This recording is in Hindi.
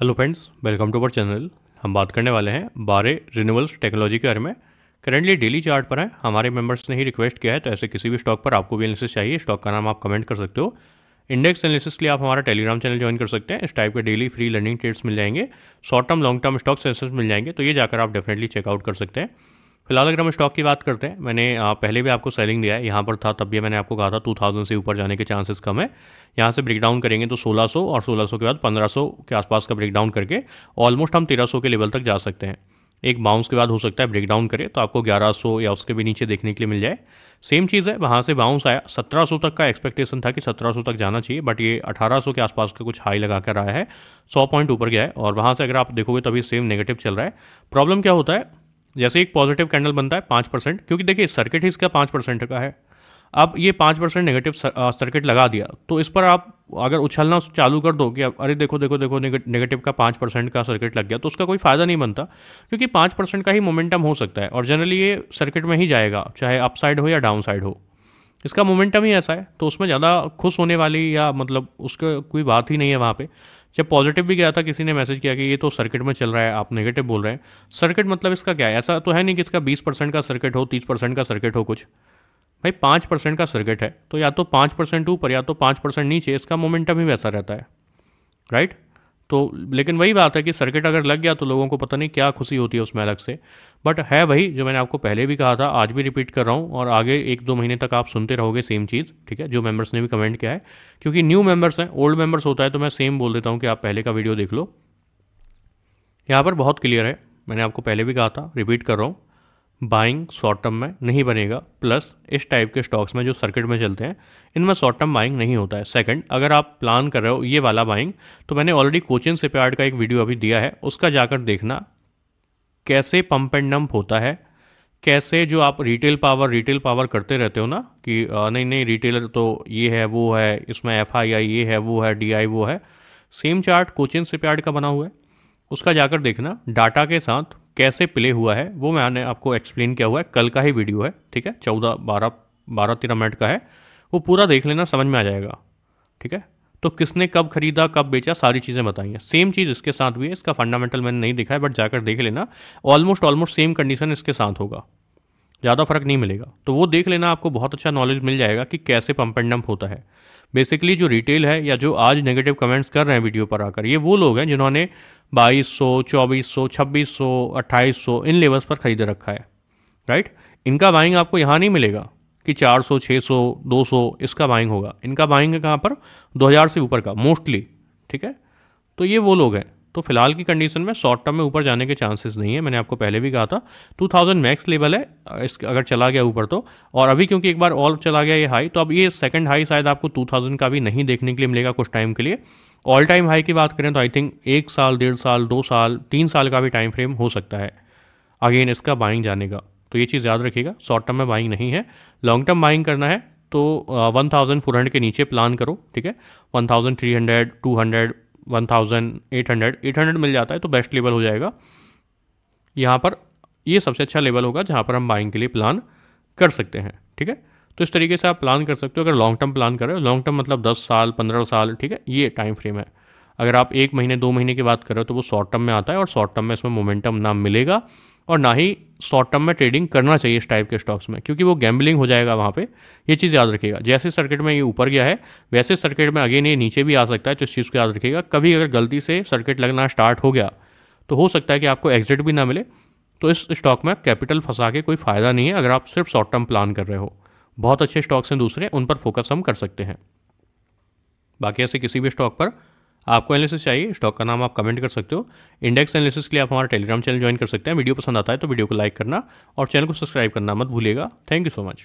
Hello friends welcome to our channel हम बात करने वाले हैं बारे रिन्यूबल्स टेक्नोलॉजी के बारे में करेंटली डेली चार्ट पर हैं हमारे मेंबर्स ने ही रिक्वेस्ट किया है तो ऐसे किसी भी स्टॉक पर आपको भी एनालिसिस चाहिए स्टॉक का नाम आप कमेंट कर सकते हो इंडेक्स एनालिसिस के लिए आप हमारा टेलीग्राम चैनल ज्वाइन कर सकते हैं इस टाइप के डेली फ्री लर्निंग ट्रेड्स मिल जाएंगे short term long term stock senses मिल जाएंगे तो ये जाकर आप डेफिनेटली चेकआउट कर सकते हैं फिलहाल अगर हम स्टॉक की बात करते हैं मैंने पहले भी आपको सेलिंग दिया है यहाँ पर था तब भी मैंने आपको कहा था 2000 से ऊपर जाने के चांसेस कम है यहाँ से ब्रेकडाउन करेंगे तो 1600 और 1600 के बाद 1500 के आसपास का ब्रेकडाउन करके ऑलमोस्ट हम 1300 के लेवल तक जा सकते हैं एक बाउंस के बाद हो सकता है ब्रेकडाउन करें करे तो आपको 1100 या उसके भी नीचे देखने के लिए मिल जाए सेम चीज़ है वहाँ से बाउंस आया 1700 तक का एक्सपेक्टेशन था कि 1700 तक जाना चाहिए बट ये 1800 के आसपास का कुछ हाई लगा कर आया है 100 पॉइंट ऊपर गया है और वहाँ से अगर आप देखोगे तो अभी सेम नेगेटिव चल रहा है प्रॉब्लम क्या होता है जैसे एक पॉजिटिव कैंडल बनता है पाँच परसेंट क्योंकि देखिए सर्किट ही इसका पाँच परसेंट का है अब ये पाँच परसेंट नेगेटिव सर्किट लगा दिया तो इस पर आप अगर उछलना चालू कर दो कि अरे देखो देखो देखो नेगेटिव का पाँच परसेंट का सर्किट लग गया तो उसका कोई फ़ायदा नहीं बनता क्योंकि पाँच परसेंट का ही मोमेंटम हो सकता है और जनरली ये सर्किट में ही जाएगा चाहे अप साइड हो या डाउन साइड हो इसका मोमेंटम ही ऐसा है तो उसमें ज़्यादा खुश होने वाली या मतलब उसका कोई बात ही नहीं है वहाँ पर जब पॉजिटिव भी गया था किसी ने मैसेज किया कि ये तो सर्किट में चल रहा है आप नेगेटिव बोल रहे हैं सर्किट मतलब इसका क्या है ऐसा तो है नहीं कि इसका बीस परसेंट का सर्किट हो तीस परसेंट का सर्किट हो कुछ भाई पाँच परसेंट का सर्किट है तो या तो पाँच परसेंट ऊपर या तो पाँच परसेंट नीचे इसका मोमेंटम ही वैसा रहता है राइट right? तो लेकिन वही बात है कि सर्किट अगर लग गया तो लोगों को पता नहीं क्या खुशी होती है उसमें अलग से बट है वही जो मैंने आपको पहले भी कहा था आज भी रिपीट कर रहा हूँ और आगे एक दो महीने तक आप सुनते रहोगे सेम चीज़ ठीक है जो मेम्बर्स ने भी कमेंट किया है क्योंकि न्यू मेम्बर्स हैं ओल्ड मेम्बर्स होता है तो मैं सेम बोल देता हूँ कि आप पहले का वीडियो देख लो यहाँ पर बहुत क्लियर है मैंने आपको पहले भी कहा था रिपीट कर रहा हूँ बाइंग शॉर्ट टर्म में नहीं बनेगा प्लस इस टाइप के स्टॉक्स में जो सर्किट में चलते हैं इनमें शॉर्ट टर्म बाइंग नहीं होता है सेकंड अगर आप प्लान कर रहे हो ये वाला बाइंग तो मैंने ऑलरेडी कोचिन सिप्यार्ड का एक वीडियो अभी दिया है उसका जाकर देखना कैसे पंप एंड नंप होता है कैसे जो आप रिटेल पावर रिटेल पावर करते रहते हो ना कि आ, नहीं नहीं रिटेलर तो ये है वो है इसमें एफ ये है वो है डी वो है सेम चार्ट कोचिन सिप्यार्ड का बना हुआ है उसका जाकर देखना डाटा के साथ कैसे प्ले हुआ है वो मैंने आपको एक्सप्लेन किया हुआ है कल का ही वीडियो है ठीक है चौदह बारह बारह तेरह मिनट का है वो पूरा देख लेना समझ में आ जाएगा ठीक है तो किसने कब खरीदा कब बेचा सारी चीज़ें बताई हैं सेम चीज़ इसके साथ भी है इसका फंडामेंटल मैंने नहीं दिखा है बट जाकर देख लेना ऑलमोस्ट ऑलमोस्ट सेम कंडीशन इसके साथ होगा ज़्यादा फर्क नहीं मिलेगा तो वो देख लेना आपको बहुत अच्छा नॉलेज मिल जाएगा कि कैसे पम्प एंड डंप होता है बेसिकली जो रिटेल है या जो आज नेगेटिव कमेंट्स कर रहे हैं वीडियो पर आकर ये वो लोग हैं जिन्होंने बाईस सौ चौबीस सौ छब्बीस सौ अट्ठाईस सौ इन लेवल्स पर खरीद रखा है राइट इनका बाइंग आपको यहाँ नहीं मिलेगा कि चार सौ छः सौ दो सौ इसका बाइंग होगा इनका बाइंग है कहाँ पर दो हज़ार से ऊपर का मोस्टली ठीक है तो ये वो लोग हैं तो फिलहाल की कंडीशन में शॉर्ट टर्म में ऊपर जाने के चांसेस नहीं है मैंने आपको पहले भी कहा था 2000 मैक्स लेवल है इस अगर चला गया ऊपर तो और अभी क्योंकि एक बार और चला गया ये हाई तो अब ये सेकंड हाई शायद आपको 2000 का भी नहीं देखने के लिए मिलेगा कुछ टाइम के लिए ऑल टाइम हाई की बात करें तो आई थिंक एक साल डेढ़ साल दो साल तीन साल का भी टाइम फ्रेम हो सकता है अगेन इसका बाइंग जाने का तो ये चीज़ याद रखिएगा शॉर्ट टर्म में बाइंग नहीं है लॉन्ग टर्म बाइंग करना है तो वन थाउजेंड फोर हंड्रेड के नीचे प्लान करो ठीक है one thousand three hundred two hundred one thousand eight hundred eight hundred मिल जाता है तो बेस्ट लेवल हो जाएगा यहाँ पर ये सबसे अच्छा लेवल होगा जहाँ पर हम बाइंग के लिए प्लान कर सकते हैं ठीक है तो इस तरीके से आप प्लान कर सकते हो अगर लॉन्ग टर्म प्लान कर रहे हो लॉन्ग टर्म मतलब दस साल पंद्रह साल ठीक है ये टाइम फ्रेम है अगर आप एक महीने दो महीने की बात कर रहे हो तो वो शॉर्ट टर्म में आता है और शॉर्ट टर्म में इसमें मोमेंटम ना मिलेगा और ना ही शॉर्ट टर्म में ट्रेडिंग करना चाहिए इस टाइप के स्टॉक्स में क्योंकि वो गैम्बलिंग हो जाएगा वहाँ पे ये चीज़ याद रखिएगा जैसे सर्किट में ये ऊपर गया है वैसे सर्किट में अगेन ये नीचे भी आ सकता है तो इस चीज़ को याद रखिएगा कभी अगर गलती से सर्किट लगना स्टार्ट हो गया तो हो सकता है कि आपको एग्जिट भी ना मिले तो इस स्टॉक में कैपिटल फंसा के कोई फ़ायदा नहीं है अगर आप सिर्फ शॉर्ट टर्म प्लान कर रहे हो बहुत अच्छे स्टॉक्स हैं दूसरे उन पर फोकस हम कर सकते हैं बाकी ऐसे किसी भी स्टॉक पर आपको एनालिसिस चाहिए स्टॉक का नाम आप कमेंट कर सकते हो इंडेक्स एनालिसिस के लिए आप हमारा टेलीग्राम चैनल ज्वाइन कर सकते हैं वीडियो पसंद आता है तो वीडियो को लाइक करना और चैनल को सब्सक्राइब करना मत भूलिएगा थैंक यू सो मच